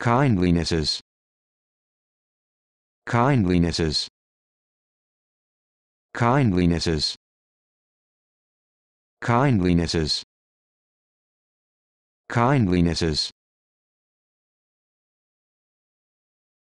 kindlinesses kindlinesses kindlinesses kindlinesses kindlinesses